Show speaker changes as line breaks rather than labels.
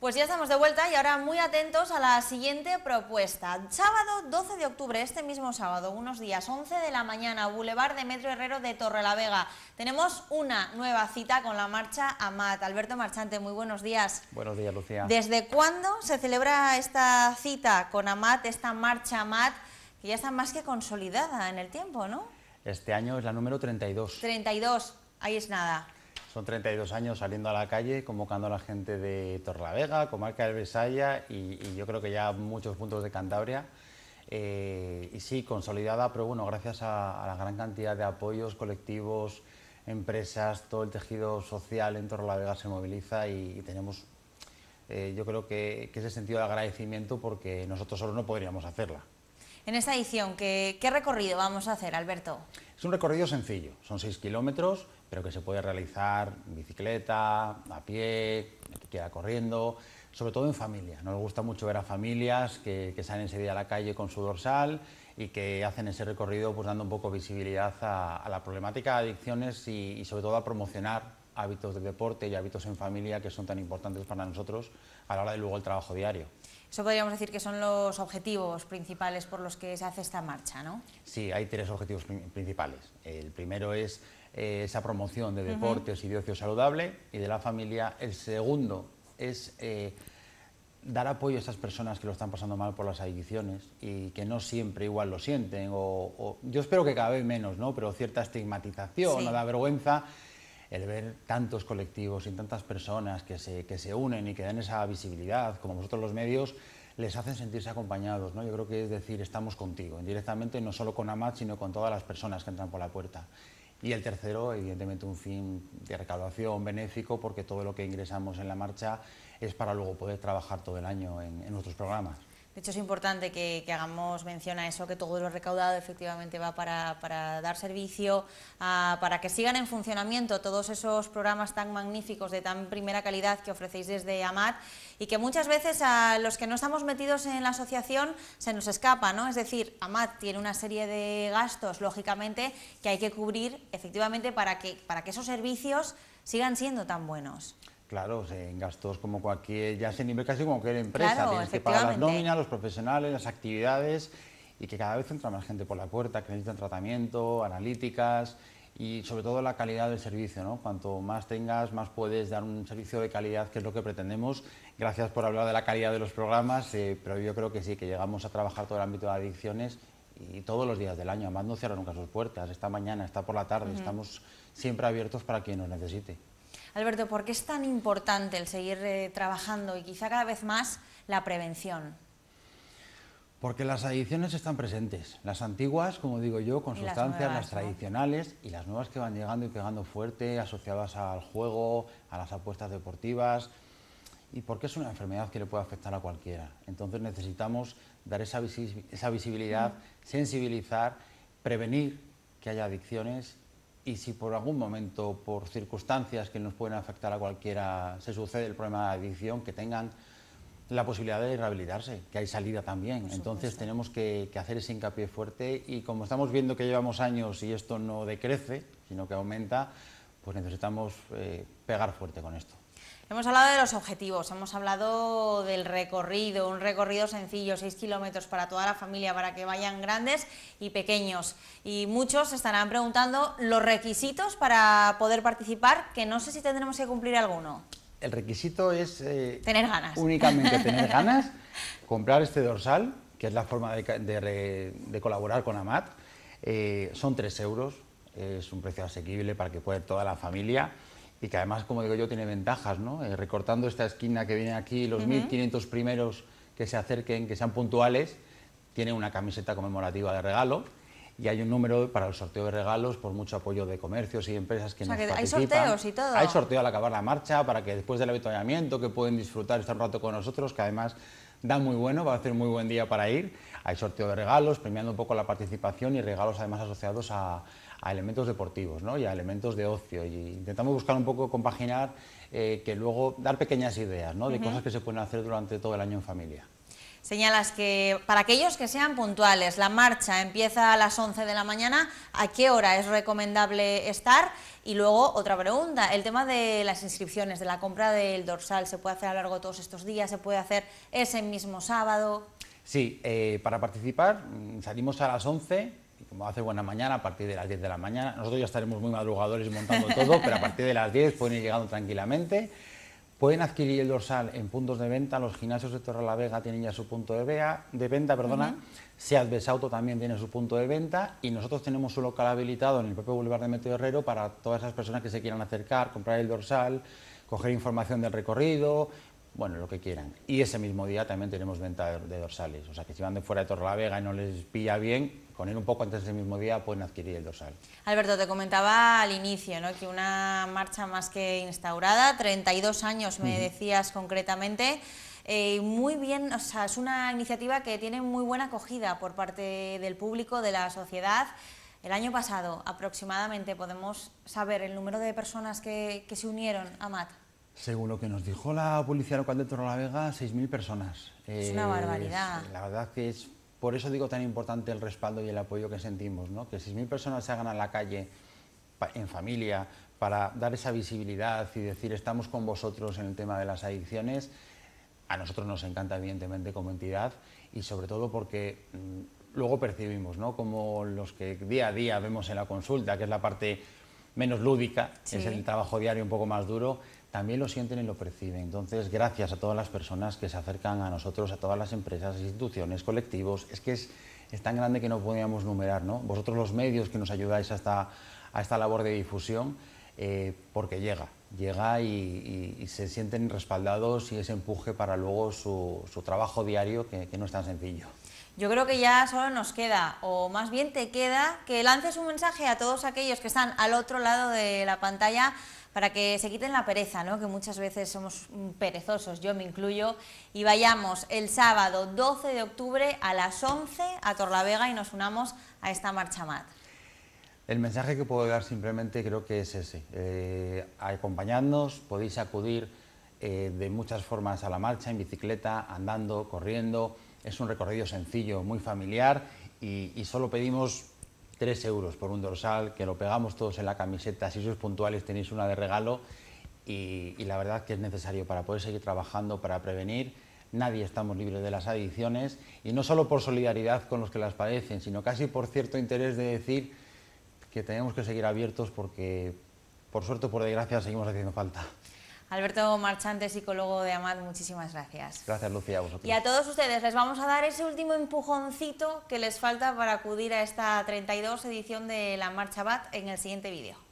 Pues ya estamos de vuelta y ahora muy atentos a la siguiente propuesta. Sábado 12 de octubre, este mismo sábado, unos días, 11 de la mañana, Boulevard de Metro Herrero de Torrelavega. Tenemos una nueva cita con la marcha AMAT. Alberto Marchante, muy buenos días.
Buenos días, Lucía. ¿Desde
cuándo se celebra esta cita con AMAT, esta marcha AMAT, que ya está más que consolidada en el tiempo, no?
Este año es la número 32.
32, ahí es nada.
Son 32 años saliendo a la calle, convocando a la gente de Torlavega, comarca de Besaya y, y yo creo que ya muchos puntos de Cantabria. Eh, y sí, consolidada, pero bueno, gracias a, la gran cantidad de apoyos colectivos, empresas, todo el tejido social en Torlavega se moviliza y, tenemos, eh, yo creo que, ese sentido de agradecimiento porque nosotros solo no podríamos hacerla
en esta edición, ¿qué, recorrido vamos a hacer, Alberto?
Es un recorrido sencillo, son seis kilómetros, pero que se puede realizar en bicicleta, a pie, que quiera corriendo, sobre todo en familia. Nos gusta mucho ver a familias que, salen enseguida a la calle con su dorsal y que hacen ese recorrido pues, dando un poco visibilidad a, la problemática de adicciones y, y sobre todo a promocionar hábitos de deporte y hábitos en familia que son tan importantes para nosotros a la hora de luego el trabajo diario.
Eso podríamos decir que son los objetivos principales por los que se hace esta marcha, ¿no?
Sí, hay tres objetivos principales. El primero es eh, esa promoción de deportes y de ocio saludable y de la familia. El segundo es eh, dar apoyo a estas personas que lo están pasando mal por las adicciones y que no siempre igual lo sienten. O, yo espero que cada vez menos, ¿no? Pero cierta estigmatización o la vergüenza el ver tantos colectivos y tantas personas que se, unen y que dan esa visibilidad, como vosotros los medios, les hacen sentirse acompañados. ¿no? Yo creo que es decir, estamos contigo, indirectamente no solo con AMAT, sino con todas las personas que entran por la puerta. Y el tercero, evidentemente, un fin de recaudación benéfico, porque todo lo que ingresamos en la marcha es para luego poder trabajar todo el año en, en nuestros programas.
De hecho, es importante que, hagamos mención a eso, que todo lo recaudado efectivamente va para, dar servicio, ah, para que sigan en funcionamiento todos esos programas tan magníficos, de tan primera calidad que ofrecéis desde AMAT y que muchas veces a los que no estamos metidos en la asociación se nos escapa, ¿no? Es decir, AMAT tiene una serie de gastos, lógicamente, que hay que cubrir efectivamente para que esos servicios sigan siendo tan buenos.
Claro, en gastos como cualquier, ya se nivel casi como cualquier empresa. Tienes que pagar las nóminas, los profesionales, las actividades y que cada vez entra más gente por la puerta, que necesitan tratamiento, analíticas y sobre todo la calidad del servicio. ¿no? Cuanto más tengas, más puedes dar un servicio de calidad, que es lo que pretendemos. Gracias por hablar de la calidad de los programas, eh, pero yo creo que sí, que llegamos a trabajar todo el ámbito de adicciones y todos los días del año. Además, no cierran nunca sus puertas, esta mañana, esta por la tarde, estamos siempre abiertos para quien nos necesite.
Alberto, ¿por qué es tan importante el seguir eh, trabajando y quizá cada vez más la prevención?
Porque las adicciones están presentes, las antiguas, como digo yo, con sustancias, las, tradicionales y las nuevas que van llegando y pegando fuerte, asociadas al juego, a las apuestas deportivas, y porque es una enfermedad que le puede afectar a cualquiera. Entonces necesitamos dar esa visibilidad, mm. sensibilizar, prevenir que haya adicciones y si por algún momento, por circunstancias que nos pueden afectar a cualquiera, se sucede el problema de adicción, que tengan la posibilidad de rehabilitarse, que hay salida también. Entonces tenemos que, hacer ese hincapié fuerte y como estamos viendo que llevamos años y esto no decrece, sino que aumenta, pues necesitamos eh, pegar fuerte con esto.
Hemos hablado de los objetivos, hemos hablado del recorrido, un recorrido sencillo, 6 kilómetros para toda la familia, para que vayan grandes y pequeños. Y muchos estarán preguntando los requisitos para poder participar, que no sé si tendremos que cumplir alguno.
El requisito es... Eh,
tener ganas. Únicamente tener ganas,
comprar este dorsal, que es la forma de, colaborar con AMAT. Eh, son 3 euros, es un precio asequible para que pueda toda la familia y que además, como digo yo, tiene ventajas, ¿no? Eh, recortando esta esquina que viene aquí, los 1.500 primeros que se acerquen, que sean puntuales, tiene una camiseta conmemorativa de regalo y hay un número para el sorteo de regalos por mucho apoyo de comercios y empresas que o que participan. Hay sorteos y todo. Hay sorteo al acabar la marcha para que después del avituallamiento que pueden disfrutar estar un rato con nosotros, que además da muy bueno, va a ser muy buen día para ir. Hay sorteo de regalos, premiando un poco la participación y regalos además asociados a, a elementos deportivos y a elementos de ocio. Y intentamos buscar un poco compaginar, eh, que luego dar pequeñas ideas de cosas que se pueden hacer durante todo el año en familia.
Señalas que para aquellos que sean puntuales, la marcha empieza a las 11 de la mañana, ¿a qué hora es recomendable estar? Y luego otra pregunta, el tema de las inscripciones, de la compra del dorsal, ¿se puede hacer a lo largo de todos estos días? ¿Se puede hacer ese mismo sábado?
Sí, eh, para participar mm, salimos a las 11 como hace buena mañana, a partir de las 10 de la mañana. Nosotros ya estaremos muy madrugadores montando todo, pero a partir de las 10 pueden ir llegando tranquilamente. Pueden adquirir el dorsal en puntos de venta, los gimnasios de Vega tienen ya su punto de, de venta, perdona, uh Seat también tiene su punto de venta y nosotros tenemos su local habilitado en el propio Boulevard de Meteo para todas esas personas que se quieran acercar, comprar el dorsal, coger información del recorrido, bueno, lo que quieran. Y ese mismo día también tenemos venta de, dorsales, o sea que si van de fuera de Vega y no les pilla bien, poner un poco antes del mismo día pueden adquirir el dorsal.
Alberto, te comentaba al inicio ¿no? que una marcha más que instaurada, 32 años me decías concretamente, eh, muy bien, o sea, es una iniciativa que tiene muy buena acogida por parte del público, de la sociedad. El año pasado aproximadamente podemos saber el número de personas que, se unieron a MAT.
Según lo que nos dijo la policía local de Vega, 6.000 personas. Es una eh, barbaridad. la verdad que es por eso digo tan importante el respaldo y el apoyo que sentimos, ¿no? que 6.000 personas se hagan a la calle en familia para dar esa visibilidad y decir estamos con vosotros en el tema de las adicciones, a nosotros nos encanta evidentemente como entidad y sobre todo porque mm, luego percibimos, Como los que día a día vemos en la consulta, que es la parte menos lúdica, es el trabajo diario un poco más duro, también lo sienten y lo perciben. Entonces, gracias a todas las personas que se acercan a nosotros, a todas las empresas, instituciones, colectivos, es que es, tan grande que no podíamos numerar, ¿no? Vosotros los medios que nos ayudáis a esta, labor de difusión, eh, porque llega, llega y, se sienten respaldados y ese empuje para luego su, su trabajo diario, que no es tan sencillo.
Yo creo que ya solo nos queda, o más bien te queda, que lances un mensaje a todos aquellos que están al otro lado de la pantalla para que se quiten la pereza, que muchas veces somos perezosos, yo me incluyo, y vayamos el sábado 12 de octubre a las 11 a Torlavega y nos unamos a esta marcha MAT.
El mensaje que puedo dar simplemente creo que es ese, eh, acompañadnos, podéis acudir eh, de muchas formas a la marcha, en bicicleta, andando, corriendo, es un recorrido sencillo, muy familiar y, solo pedimos 3 euros por un dorsal, que lo pegamos todos en la camiseta, si sois puntuales tenéis una de regalo y, y, la verdad que es necesario para poder seguir trabajando, para prevenir. Nadie estamos libres de las adicciones y no solo por solidaridad con los que las padecen, sino casi por cierto interés de decir que tenemos que seguir abiertos porque por suerte o por desgracia seguimos haciendo falta.
Alberto Marchante, psicólogo de AMAD, muchísimas gracias.
Gracias, Lucía, a vosotros. Y
a todos ustedes, les vamos a dar ese último empujoncito que les falta para acudir a esta 32 edición de la Marcha BAT en el siguiente vídeo.